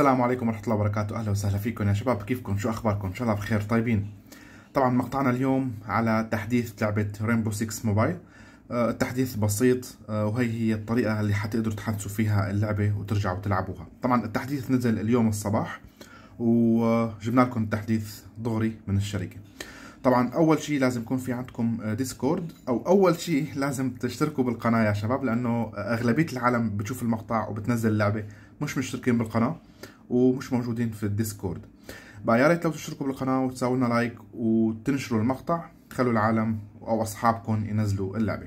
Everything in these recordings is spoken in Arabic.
السلام عليكم ورحمة الله وبركاته أهلا وسهلا فيكم يا شباب كيفكم شو أخباركم إن شاء الله بخير طيبين طبعا مقطعنا اليوم على تحديث لعبة رينبو 6 موبايل التحديث بسيط آه، وهي هي الطريقة اللي حتقدروا تحدثوا فيها اللعبة وترجعوا تلعبوها طبعا التحديث نزل اليوم الصباح وجبنا لكم التحديث دغري من الشركة طبعا اول شيء لازم يكون في عندكم ديسكورد او اول شيء لازم تشتركوا بالقناه يا شباب لانه اغلبيه العالم بتشوف المقطع وبتنزل اللعبه مش مشتركين بالقناه ومش موجودين في الديسكورد بقى يا ريت لو تشتركوا بالقناه وتساووا لنا لايك وتنشروا المقطع تخلوا العالم او اصحابكم ينزلوا اللعبه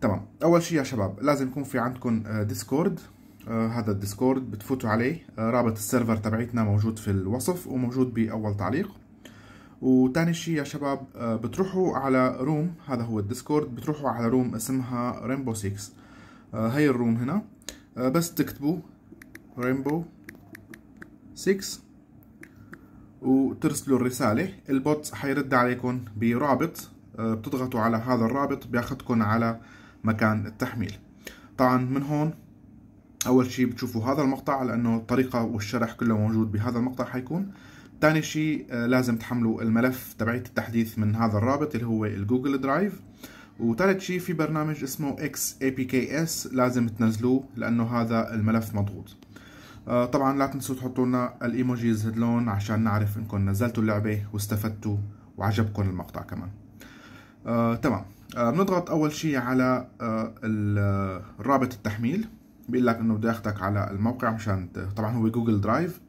تمام اول شيء يا شباب لازم يكون في عندكم آه، ديسكورد آه، هذا الديسكورد بتفوتوا عليه آه، رابط السيرفر تبعيتنا موجود في الوصف وموجود باول تعليق وتاني شيء يا شباب بتروحوا على روم هذا هو الديسكورد بتروحوا على روم اسمها ريمبو 6 هي الروم هنا بس تكتبوا رينبو 6 وترسلوا الرسالة البوت حيرد عليكم برابط آه، بتضغطوا على هذا الرابط بياخدكم على مكان التحميل طبعا من هون اول شيء بتشوفوا هذا المقطع لانه الطريقة والشرح كله موجود بهذا المقطع حيكون تاني شيء آه، لازم تحملوا الملف تبعية التحديث من هذا الرابط اللي هو الجوجل درايف وثالث شيء في برنامج اسمه XAPKS لازم تنزلوه لانه هذا الملف مضغوط آه، طبعا لا تنسوا تحطوا لنا الايموجيز هدلون عشان نعرف انكم نزلتوا اللعبه واستفدتوا وعجبكم المقطع كمان آه، تمام آه، بنضغط اول شيء على الرابط رابط التحميل بيقول لك انه بده ياخذك على الموقع مشان طبعا هو جوجل درايف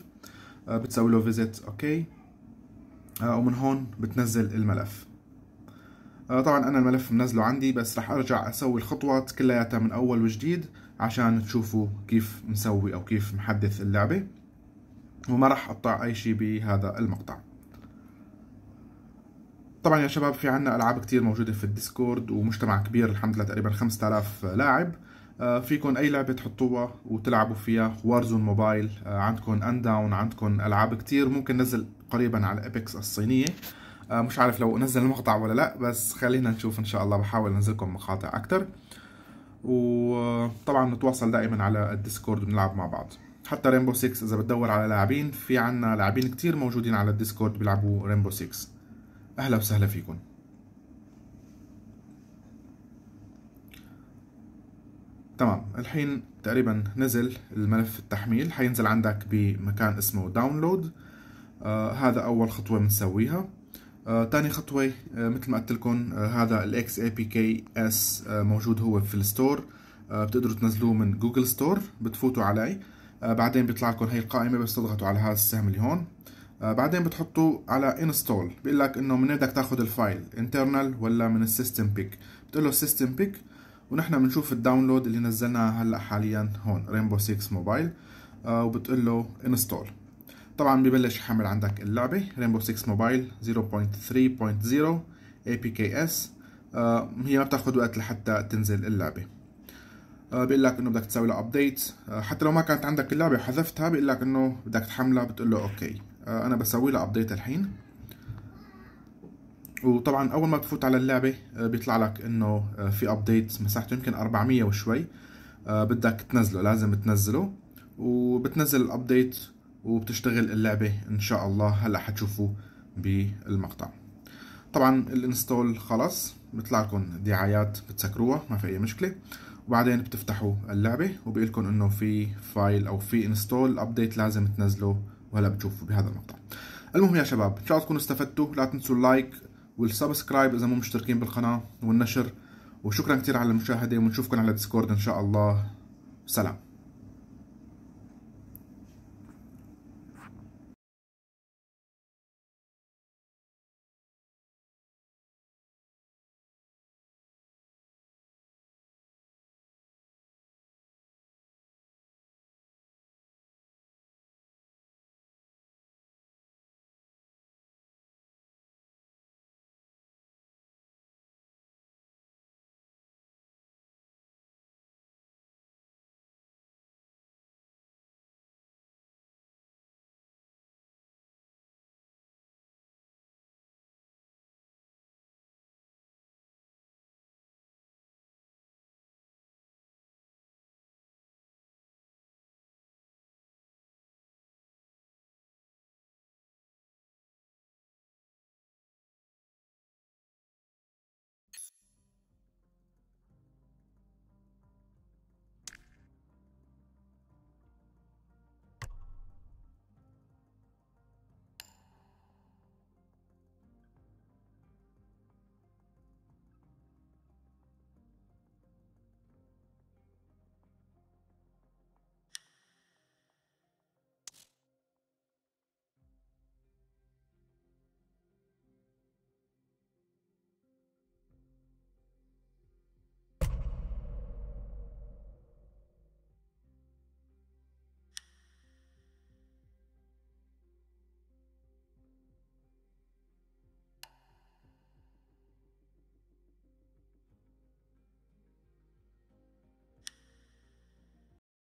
بتسوي له فيزيت اوكي ومن هون بتنزل الملف آه، طبعا انا الملف منزله عندي بس رح ارجع اسوي الخطوات كلياتها من اول وجديد عشان تشوفوا كيف مسوي او كيف محدث اللعبه وما رح اقطع اي شيء بهذا المقطع طبعا يا شباب في عنا العاب كتير موجوده في الديسكورد ومجتمع كبير الحمد لله تقريبا 5000 لاعب آه، فيكم اي لعبه تحطوها وتلعبوا فيها وارزون موبايل عندكم انداون عندكم العاب كتير ممكن نزل قريبا على ابيكس الصينيه آه، مش عارف لو انزل المقطع ولا لا بس خلينا نشوف ان شاء الله بحاول انزلكم مقاطع اكتر وطبعا نتواصل دائما على الديسكورد بنلعب مع بعض حتى رينبو 6 اذا بتدور على لاعبين في عنا لاعبين كتير موجودين على الديسكورد بيلعبوا رينبو 6 اهلا وسهلا فيكم تمام الحين تقريبا نزل الملف التحميل حينزل عندك بمكان اسمه داونلود آه هذا اول خطوه بنسويها آه، تاني خطوة آه، مثل ما قلت لكم آه، هذا الاكس XAPKS موجود هو في الستور بتقدروا تنزلوه من جوجل ستور بتفوتوا علي بعدين بيطلع لكم هي القائمة بس تضغطوا على هذا السهم اللي هون بعدين بتحطوا على انستول بيقول لك انه من بدك تاخذ الفايل انترنال ولا من السيستم بيك بتقول له السيستم بيك ونحن بنشوف الداونلود اللي نزلناها هلا حاليا هون رينبو 6 موبايل وبتقول له انستول طبعا ببلش يحمل عندك اللعبة رينبو 6 موبايل 0.3.0 APKS آه هي ما بتاخد وقت لحتى تنزل اللعبة آه بيقول لك انه بدك تسوي لها ابديت آه حتى لو ما كانت عندك اللعبة وحذفتها بيقول لك انه بدك تحملها بتقول له اوكي آه انا بسوي لها ابديت الحين وطبعا اول ما بتفوت على اللعبة آه بيطلع لك انه آه في ابديت مساحته يمكن 400 وشوي آه بدك تنزله لازم تنزله وبتنزل الابديت وبتشتغل اللعبة ان شاء الله هلا حتشوفوا بالمقطع طبعا الانستول خلص بيطلع لكم دعايات بتسكروها ما في اي مشكله وبعدين بتفتحوا اللعبه وبيقولكم لكم انه في فايل او في انستول ابديت لازم تنزله وهلا بتشوفوا بهذا المقطع المهم يا شباب ان شاء الله تكونوا استفدتوا لا تنسوا اللايك والسبسكرايب اذا مو مشتركين بالقناه والنشر وشكرا كثير على المشاهده ونشوفكم على ديسكورد ان شاء الله سلام